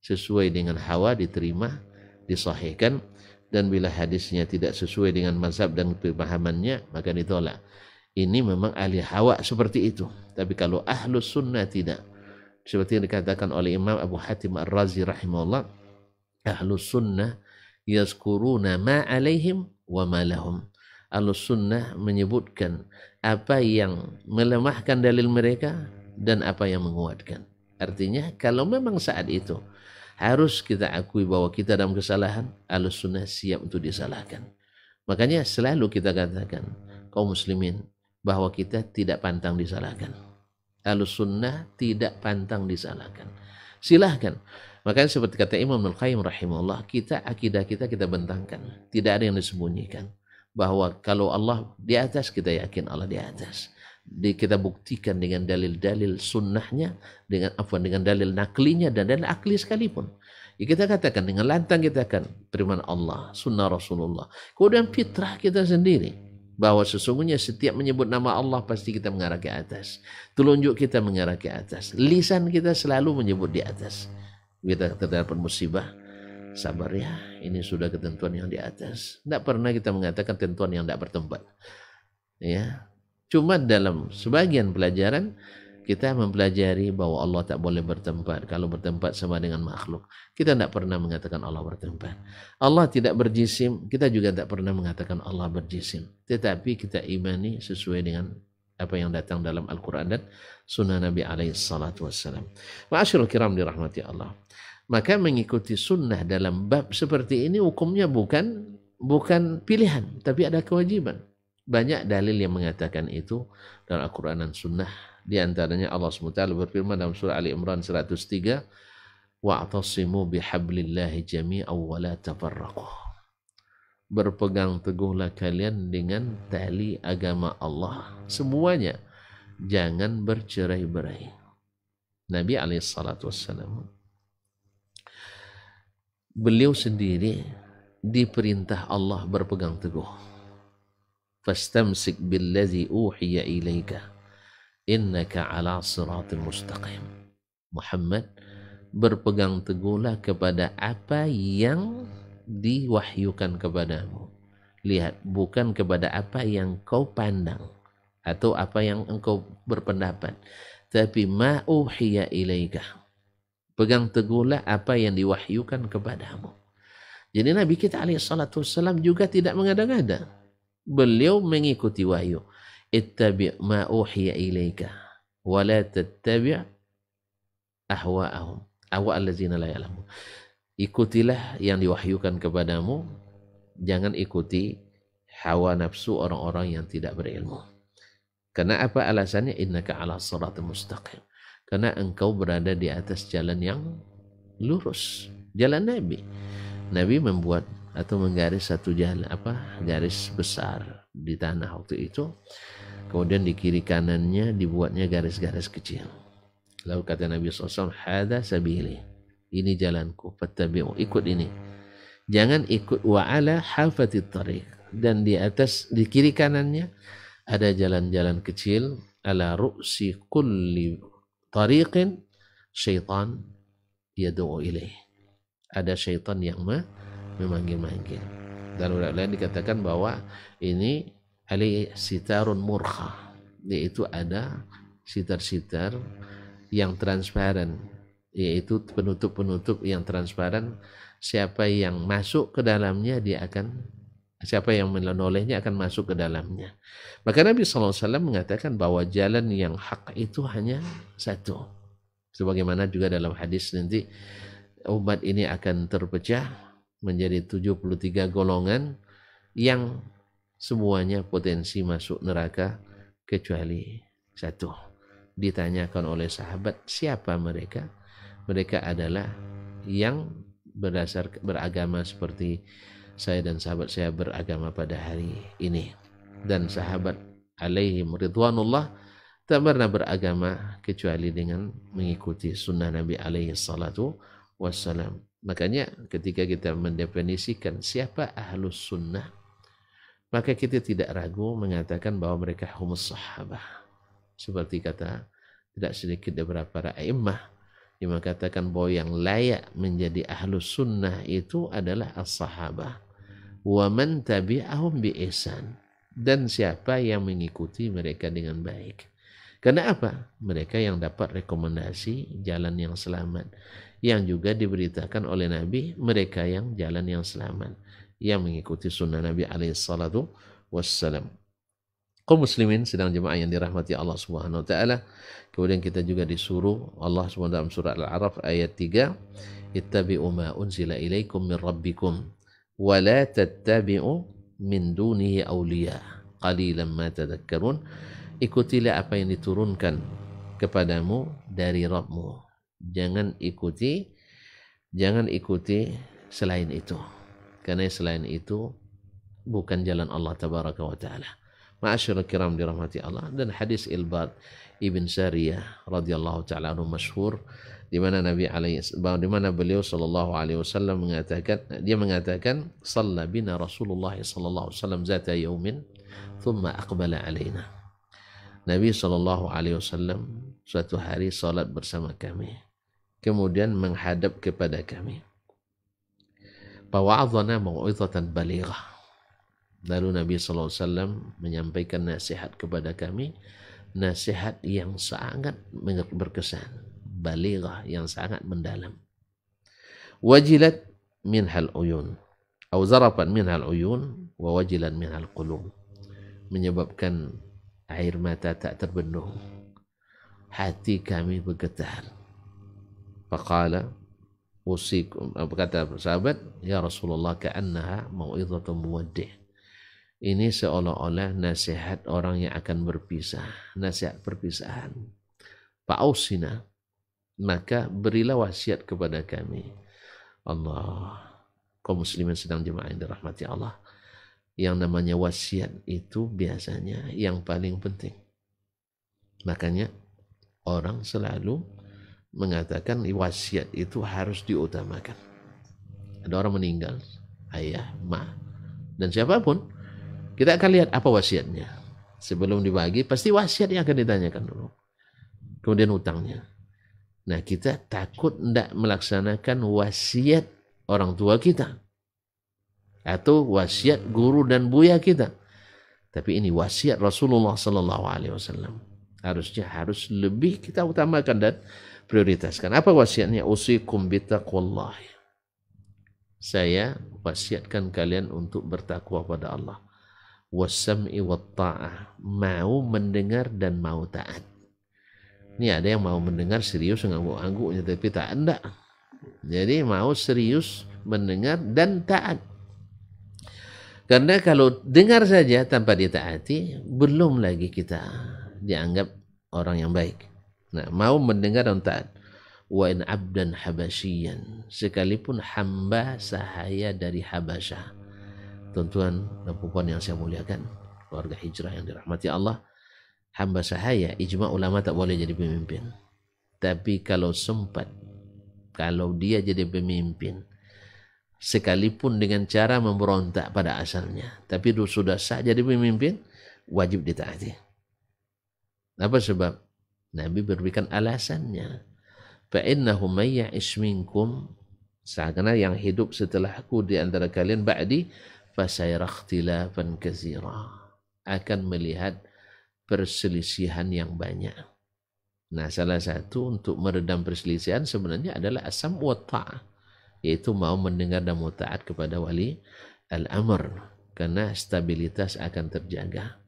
sesuai dengan hawa diterima disahihkan dan bila hadisnya tidak sesuai dengan mazhab dan pemahamannya maka ditolak ini memang ahli hawa seperti itu tapi kalau ahlu sunnah tidak seperti yang dikatakan oleh Imam Abu Hatim Ar-Razi rahimahullah ahlu sunnah yaskuruna ma alaihim wa ma lahum Alus Sunnah menyebutkan apa yang melemahkan dalil mereka dan apa yang menguatkan. Artinya kalau memang saat itu harus kita akui bahwa kita dalam kesalahan, Alus Sunnah siap untuk disalahkan. Makanya selalu kita katakan kaum muslimin bahwa kita tidak pantang disalahkan. Alus Sunnah tidak pantang disalahkan. Silahkan. Makanya seperti kata Imam Al-Qayyim rahimahullah, kita akidah kita kita bentangkan. Tidak ada yang disembunyikan bahwa kalau Allah di atas kita yakin Allah di atas di, kita buktikan dengan dalil-dalil sunnahnya dengan apa dengan dalil naklinya dan dalil akli sekalipun ya kita katakan dengan lantang kita akan firman Allah sunnah Rasulullah kemudian fitrah kita sendiri bahwa sesungguhnya setiap menyebut nama Allah pasti kita mengarah ke atas telunjuk kita mengarah ke atas lisan kita selalu menyebut di atas kita terdapat musibah Sabar ya, ini sudah ketentuan yang di atas. Tidak pernah kita mengatakan ketentuan yang tidak bertempat. Ya, cuma dalam sebagian pelajaran kita mempelajari bahwa Allah tak boleh bertempat. Kalau bertempat sama dengan makhluk. Kita tidak pernah mengatakan Allah bertempat. Allah tidak berjisim. Kita juga tidak pernah mengatakan Allah berjisim. Tetapi kita imani sesuai dengan apa yang datang dalam Al-Quran dan Sunnah Nabi alaihi salatu wassalam. Ma'asyurul maka mengikuti sunnah dalam bab seperti ini hukumnya bukan bukan pilihan, tapi ada kewajiban. Banyak dalil yang mengatakan itu dalam Al-Quran dan Sunnah. Di antaranya Allah SWT berfirman dalam surah Ali Imran 103, وَاعْتَصِمُوا بِحَبْلِ اللَّهِ جَمِيعًا وَلَا تَفَرَّقُوا berpegang teguhlah kalian dengan tali agama Allah semuanya jangan bercerai-berai Nabi ali salatu beliau sendiri diperintah Allah berpegang teguh. Fastamsik billazi uhiya ilaika innaka ala siratin mustaqim. Muhammad berpegang teguhlah kepada apa yang diwahyukan kepadamu. Lihat, bukan kepada apa yang kau pandang atau apa yang engkau berpendapat, tapi ma uhiya ilaika Pegang teguhlah apa yang diwahyukan kepadamu. Jadi Nabi kita alaihi salatu wassalam juga tidak mengada-ngada. Beliau mengikuti wahyu. Ittabi' ma uhiya ilaika wa la tattabi' ahwa'ahum. Awa allazina la ya'lamun. Ikutilah yang diwahyukan kepadamu. Jangan ikuti hawa nafsu orang-orang yang tidak berilmu. Karena apa alasannya? Innaka ala siratul mustaqim karena engkau berada di atas jalan yang lurus jalan Nabi Nabi membuat atau menggaris satu jalan apa garis besar di tanah waktu itu kemudian di kiri kanannya dibuatnya garis-garis kecil lalu kata Nabi SAW hada sabili ini jalanku fattabi'u ikut ini jangan ikut wa'ala hafatit tariq dan di atas di kiri kanannya ada jalan-jalan kecil ala ru'si kulli tariqin syaitan doa ilaih. Ada syaitan yang memanggil-manggil. Dan ulama lain dikatakan bahwa ini ali sitarun murkha, yaitu ada sitar-sitar yang transparan, yaitu penutup-penutup yang transparan. Siapa yang masuk ke dalamnya dia akan Siapa yang menolehnya akan masuk ke dalamnya. Maka Nabi SAW mengatakan bahwa jalan yang hak itu hanya satu. Sebagaimana juga dalam hadis nanti umat ini akan terpecah menjadi 73 golongan yang semuanya potensi masuk neraka kecuali satu. Ditanyakan oleh sahabat siapa mereka? Mereka adalah yang berdasar beragama seperti saya dan sahabat saya beragama pada hari ini dan sahabat alaihi ridwanullah tak pernah beragama kecuali dengan mengikuti sunnah Nabi alaihi salatu wassalam makanya ketika kita mendefinisikan siapa ahlus sunnah maka kita tidak ragu mengatakan bahwa mereka humus sahabah seperti kata tidak sedikit beberapa para imah yang mengatakan bahwa yang layak menjadi ahlus sunnah itu adalah as-sahabah wa man tabi'ahum bi ihsan dan siapa yang mengikuti mereka dengan baik. Karena apa? Mereka yang dapat rekomendasi jalan yang selamat. Yang juga diberitakan oleh Nabi, mereka yang jalan yang selamat. Yang mengikuti sunnah Nabi alaihissalatu wassalam. Kaum muslimin sedang jemaah yang dirahmati Allah Subhanahu wa taala. Kemudian kita juga disuruh Allah Subhanahu dalam surah Al-A'raf ayat 3, "Ittabi'u ma unzila ilaikum min rabbikum." ولا تتبعوا من دونه أولياء قليلا ما تذكرون ikutilah apa yang diturunkan kepadamu dari Rabbmu jangan ikuti jangan ikuti selain itu karena selain itu bukan jalan Allah tabaraka wa taala Ma'asyur kiram dirahmati Allah dan hadis Ilbad Ibn Sariyah radhiyallahu taala anhu masyhur di mana Nabi alaihi di mana beliau sallallahu alaihi wasallam mengatakan dia mengatakan shalla bina Rasulullah sallallahu alaihi wasallam zata yaumin thumma aqbala alaina. Nabi sallallahu alaihi wasallam suatu hari salat bersama kami kemudian menghadap kepada kami. Fawa'adhana mau'izatan balighah. Lalu Nabi wasallam menyampaikan nasihat kepada kami, nasihat yang sangat berkesan balighah yang sangat mendalam. Wajilat hal uyun. Au zarafan hal uyun wa wajilan hal qulub. Menyebabkan air mata tak terbendung. Hati kami bergetar. Faqala usikum kata sahabat ya Rasulullah ka'annaha mau'izatu muwaddih ini seolah-olah nasihat orang yang akan berpisah nasihat perpisahan Pausina maka berilah wasiat kepada kami. Allah, kaum muslimin sedang jemaah yang dirahmati Allah. Yang namanya wasiat itu biasanya yang paling penting. Makanya orang selalu mengatakan wasiat itu harus diutamakan. Ada orang meninggal, ayah, ma, dan siapapun, kita akan lihat apa wasiatnya. Sebelum dibagi, pasti wasiat yang akan ditanyakan dulu. Kemudian utangnya, Nah kita takut tidak melaksanakan wasiat orang tua kita. Atau wasiat guru dan buya kita. Tapi ini wasiat Rasulullah Sallallahu Alaihi Wasallam. Harusnya harus lebih kita utamakan dan prioritaskan. Apa wasiatnya? Usikum bitaqwallah. Saya wasiatkan kalian untuk bertakwa pada Allah. Wasam'i wa ta'ah. Mau mendengar dan mau taat ini ada yang mau mendengar serius ngangguk-angguknya tapi tak ada jadi mau serius mendengar dan taat karena kalau dengar saja tanpa ditaati belum lagi kita dianggap orang yang baik nah mau mendengar dan taat wa in abdan habasyian sekalipun hamba sahaya dari Habasyah tuan-tuan dan puan yang saya muliakan keluarga hijrah yang dirahmati Allah hamba sahaya ijma ulama tak boleh jadi pemimpin tapi kalau sempat kalau dia jadi pemimpin sekalipun dengan cara memberontak pada asalnya tapi sudah sah jadi pemimpin wajib ditaati apa sebab Nabi berikan alasannya fa innahu may minkum karena yang hidup setelahku di antara kalian ba'di fasayra ikhtilafan akan melihat perselisihan yang banyak. Nah, salah satu untuk meredam perselisihan sebenarnya adalah asam wa yaitu mau mendengar dan mau taat kepada wali al-amr karena stabilitas akan terjaga.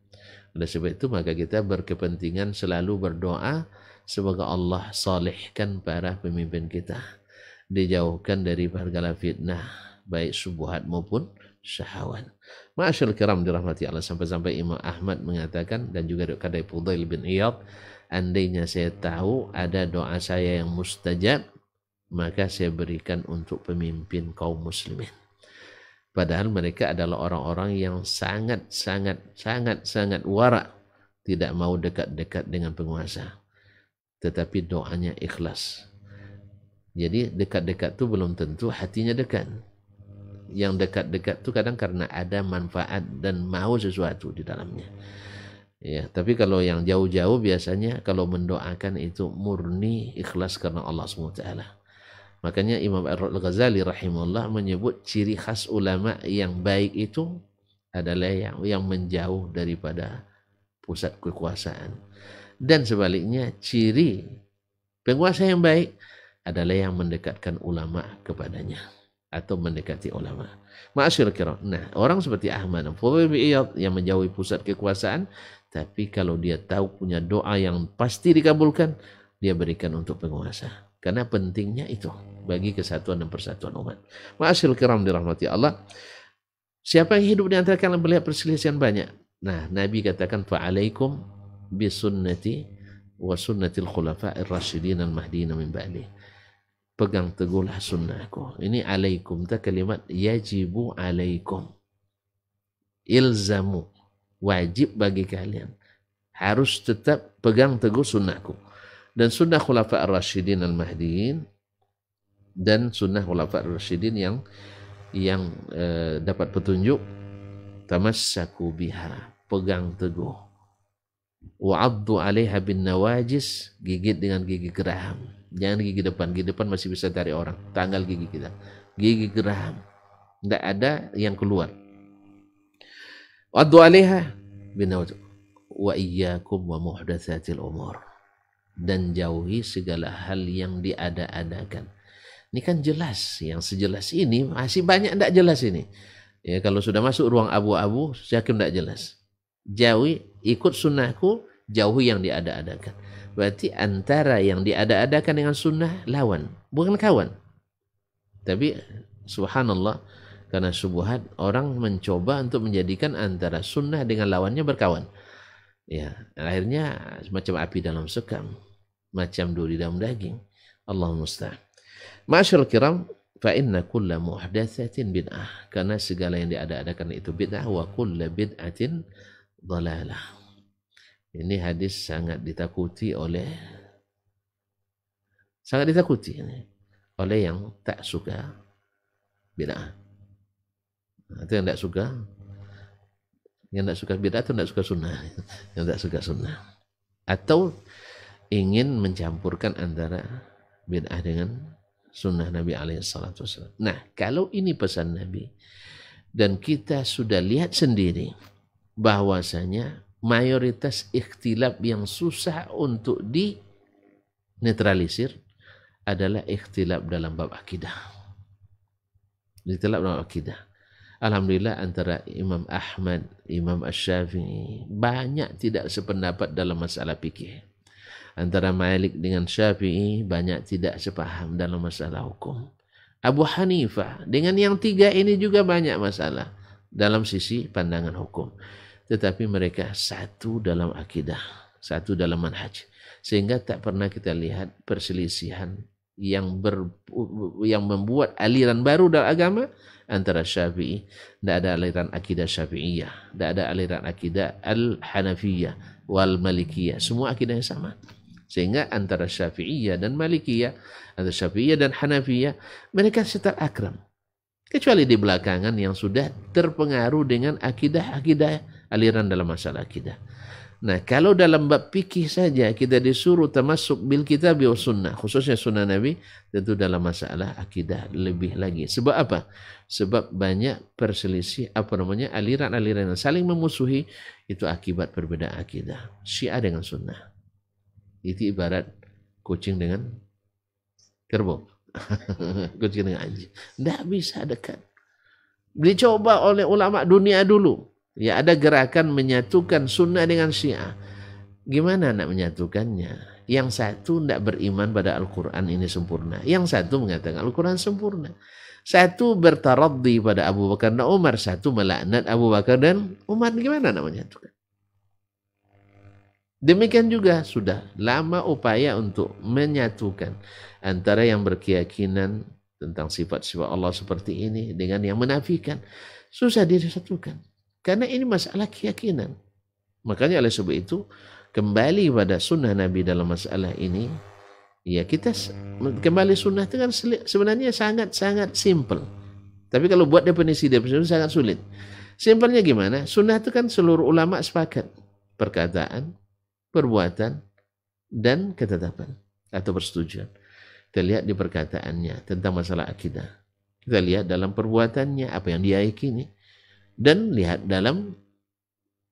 Oleh sebab itu maka kita berkepentingan selalu berdoa semoga Allah solehkan para pemimpin kita. Dijauhkan dari segala fitnah baik subuhat maupun syahwat. Masyal kiram dirahmati Allah sampai-sampai Imam Ahmad mengatakan dan juga dari Fudail bin Iyad andainya saya tahu ada doa saya yang mustajab maka saya berikan untuk pemimpin kaum muslimin. Padahal mereka adalah orang-orang yang sangat sangat sangat sangat warak tidak mau dekat-dekat dengan penguasa. Tetapi doanya ikhlas. Jadi dekat-dekat itu belum tentu hatinya dekat yang dekat-dekat itu kadang karena ada manfaat dan mau sesuatu di dalamnya. Ya, tapi kalau yang jauh-jauh biasanya kalau mendoakan itu murni ikhlas karena Allah SWT. Makanya Imam Al-Ghazali rahimahullah menyebut ciri khas ulama yang baik itu adalah yang yang menjauh daripada pusat kekuasaan. Dan sebaliknya ciri penguasa yang baik adalah yang mendekatkan ulama kepadanya atau mendekati ulama. Ma'asyir kira. Nah, orang seperti Ahmad dan yang menjauhi pusat kekuasaan, tapi kalau dia tahu punya doa yang pasti dikabulkan, dia berikan untuk penguasa. Karena pentingnya itu bagi kesatuan dan persatuan umat. Ma'asyir kiram dirahmati Allah. Siapa yang hidup di antara kalian melihat perselisihan banyak? Nah, Nabi katakan, Fa'alaikum bisunnati wa sunnatil khulafa'ir rasyidin al-mahdina min ba'lih. pegang teguhlah sunnahku. Ini alaikum tu kalimat yajibu alaikum. Ilzamu. Wajib bagi kalian. Harus tetap pegang teguh sunnahku. Dan sunnah khulafah al-rashidin al-mahdiin. Dan sunnah khulafah al-rashidin yang yang uh, dapat petunjuk. Tamassaku biha. Pegang teguh. Wa'addu alaiha bin nawajis. Gigit dengan gigi geraham. Jangan gigi depan, gigi depan masih bisa dari orang, tanggal gigi kita. Gigi geraham Tidak ada yang keluar. Wadu aleha bin wa iyyakum wa muhdatsatil umur. Dan jauhi segala hal yang diada-adakan. Ini kan jelas, yang sejelas ini masih banyak tidak jelas ini. Ya, kalau sudah masuk ruang abu-abu, yakin tidak jelas. Jauhi, ikut sunnahku, jauhi yang diada-adakan Berarti antara yang diada-adakan dengan sunnah lawan, bukan kawan. Tapi subhanallah karena subuhat orang mencoba untuk menjadikan antara sunnah dengan lawannya berkawan. Ya, akhirnya semacam api dalam sekam, macam duri dalam daging. Allah musta'an. Masyur kiram, fa inna kulla muhdatsatin bid'ah. Karena segala yang diada-adakan itu bid'ah wa kulla bid'atin dalalah. Ini hadis sangat ditakuti oleh sangat ditakuti ini oleh yang tak suka bid'ah. Nah, itu yang tak suka yang tak suka bid'ah atau tak suka sunnah *laughs* yang tak suka sunnah atau ingin mencampurkan antara bid'ah dengan sunnah Nabi alaihissalatu Wasallam. Nah, kalau ini pesan Nabi dan kita sudah lihat sendiri bahwasanya mayoritas ikhtilaf yang susah untuk di netralisir adalah ikhtilaf dalam bab akidah. Ikhtilaf dalam akidah. Alhamdulillah antara Imam Ahmad, Imam Ash-Syafi'i banyak tidak sependapat dalam masalah fikih. Antara Malik dengan Syafi'i banyak tidak sepaham dalam masalah hukum. Abu Hanifah dengan yang tiga ini juga banyak masalah dalam sisi pandangan hukum tetapi mereka satu dalam akidah, satu dalam manhaj. Sehingga tak pernah kita lihat perselisihan yang ber, yang membuat aliran baru dalam agama antara Syafi'i, tidak ada aliran akidah Syafi'iyah, tidak ada aliran akidah Al-Hanafiyah wal Malikiyah, semua akidahnya sama. Sehingga antara Syafi'iyah dan Malikiyah, antara Syafi'iyah dan Hanafiyah, mereka setar akram. Kecuali di belakangan yang sudah terpengaruh dengan akidah-akidah aliran dalam masalah akidah. Nah, kalau dalam bab fikih saja kita disuruh termasuk bil kitab wa sunnah, khususnya sunnah Nabi, tentu dalam masalah akidah lebih lagi. Sebab apa? Sebab banyak perselisih apa namanya aliran-aliran yang saling memusuhi itu akibat perbedaan akidah. Syiah dengan sunnah. Itu ibarat kucing dengan kerbau. *laughs* kucing dengan anjing. Tidak bisa dekat. Dicoba oleh ulama dunia dulu Ya ada gerakan menyatukan sunnah dengan syiah. Gimana nak menyatukannya? Yang satu tidak beriman pada Al-Quran ini sempurna. Yang satu mengatakan Al-Quran sempurna. Satu bertaraddi pada Abu Bakar dan Umar. Satu melaknat Abu Bakar dan Umar. Gimana nak menyatukan? Demikian juga sudah lama upaya untuk menyatukan antara yang berkeyakinan tentang sifat-sifat Allah seperti ini dengan yang menafikan. Susah disatukan. Karena ini masalah keyakinan. Makanya oleh sebab itu kembali pada sunnah Nabi dalam masalah ini ya kita kembali sunnah itu kan sebenarnya sangat-sangat simple. Tapi kalau buat definisi definisi sangat sulit. Simpelnya gimana? Sunnah itu kan seluruh ulama sepakat perkataan, perbuatan, dan ketetapan atau persetujuan. Kita lihat di perkataannya tentang masalah akidah. Kita lihat dalam perbuatannya apa yang dia yakini. Dan lihat dalam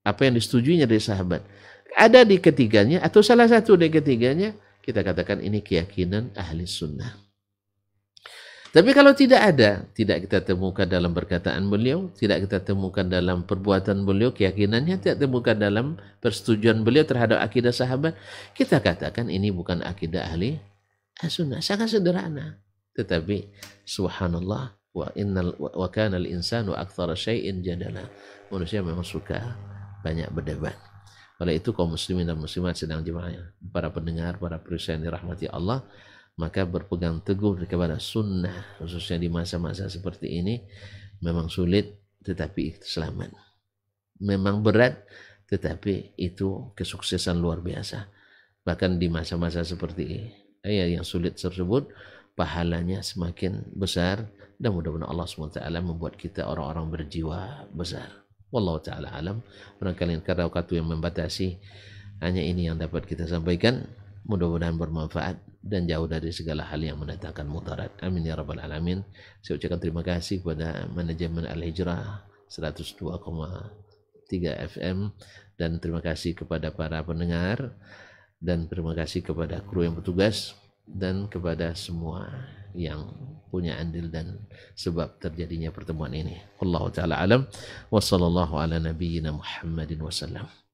apa yang disetujuinya dari sahabat. Ada di ketiganya atau salah satu dari ketiganya kita katakan ini keyakinan ahli sunnah. Tapi kalau tidak ada, tidak kita temukan dalam perkataan beliau, tidak kita temukan dalam perbuatan beliau, keyakinannya tidak temukan dalam persetujuan beliau terhadap akidah sahabat, kita katakan ini bukan akidah ahli sunnah. Sangat sederhana. Tetapi subhanallah wa innal wa kana al-insanu aktsara syai'in jadala. Manusia memang suka banyak berdebat. Oleh itu kaum muslimin dan muslimat sedang jemaah, para pendengar, para perusahaan dirahmati Allah, maka berpegang teguh kepada sunnah khususnya di masa-masa seperti ini memang sulit tetapi selamat. Memang berat tetapi itu kesuksesan luar biasa. Bahkan di masa-masa seperti ini, ya, yang sulit tersebut pahalanya semakin besar dan mudah-mudahan Allah SWT membuat kita orang-orang berjiwa besar Wallahu ta'ala alam barangkali karena waktu yang membatasi hanya ini yang dapat kita sampaikan mudah-mudahan bermanfaat dan jauh dari segala hal yang mendatangkan mutarat. amin ya rabbal alamin saya ucapkan terima kasih kepada manajemen Al-Hijrah 102,3 FM dan terima kasih kepada para pendengar dan terima kasih kepada kru yang bertugas dan kepada semua yang punya andil dan sebab terjadinya pertemuan ini. Allah taala alam wa sallallahu ala nabiyyina Muhammadin wasallam.